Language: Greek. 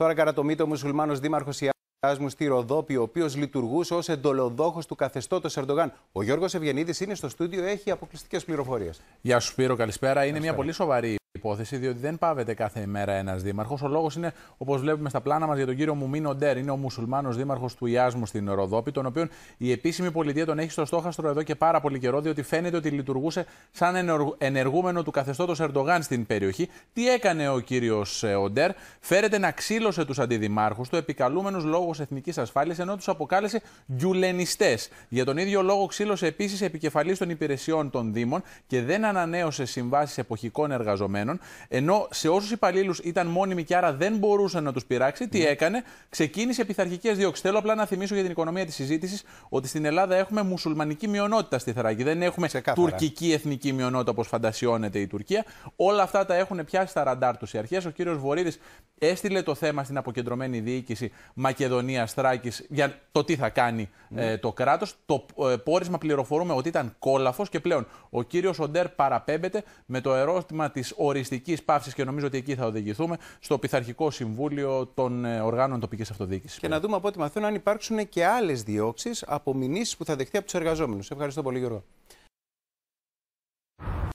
Τώρα καρατομείται ο μουσουλμάνος δήμαρχος Ιάσμους στη Ροδόπη, ο οποίος λειτουργούσε ως εντολοδόχος του καθεστώτος Ερντογάν. Ο Γιώργος Ευγενίδης είναι στο στούντιο, έχει αποκλειστικές πληροφορίες. Γεια σου, Σπύρο, καλησπέρα. Είναι μια πολύ σοβαρή υπόθεση, διότι δεν πάβεται κάθε μέρα ένας δήμαρχος. Ο λόγος είναι, όπως βλέπουμε στα πλάνα μας, για τον κύριο Μουμίνο Ντέρ. Είναι ο μουσουλμάνος δήμαρχος του Ιάσμου στην Ροδόπη, τον οποίο η επίσημη πολιτεία τον έχει στο στόχαστρο εδώ και πάρα πολύ καιρό, διότι φαίνεται ότι λειτουργούσε σαν ενεργούμενο του καθεστώτος Ερντογάν στην περιοχή. Τι έκανε ο κύριος ε, Οντέρ, φέρεται να ξύλωσε τους αντιδημάρχους του, επικαλούμενους λόγους εθνικής ασφάλειας, ενώ τους αποκάλεσε γκιουλενιστέ. Για τον ίδιο λόγο ξύλωσε επίσης επικεφαλής των υπηρεσιών των Δήμων και δεν ανανέωσε συμβάσεις εποχικών εργαζομένων. Ενώ σε όσους υπαλλήλους ήταν μόνιμοι και άρα δεν μπορούσαν να τους πειράξει, τι ναι. έκανε, ξεκίνησε πειθαρχικές διώξεις. Θέλω απλά να θυμίσω για την οικονομία της συζήτησης ότι στην Ελλάδα έχουμε μουσουλμανική μειονότητα στη Θεράκη. Δεν έχουμε τουρκική εθνική μειονότητα όπως φαντασιώνεται η Τουρκία. Όλα αυτά τα έχουν πιάσει στα ραντάρ τους οι αρχές. Ο κύριος Βορύδης έστειλε το θέμα στην αποκεντρωμένη διοίκηση Μακεδονία-Θράκη για το τι θα κάνει ε, ναι. το κράτος. Το ε, πόρισμα πληροφορούμε ότι ήταν κόλαφος και πλέον ο κύριος Οντέρ παραπέμπεται με το ερώτημα της οριστικής πάυσης και νομίζω ότι εκεί θα οδηγηθούμε στο Πειθαρχικό Συμβούλιο των ε, Οργάνων Τοπικής Αυτοδιοίκησης. Και να δούμε από ό,τι μαθαίνω αν υπάρξουν και άλλες διώξεις από μηνύσεις που θα δεχτεί από τους εργαζόμενους. Ευχαριστώ πολύ, Γιώργο.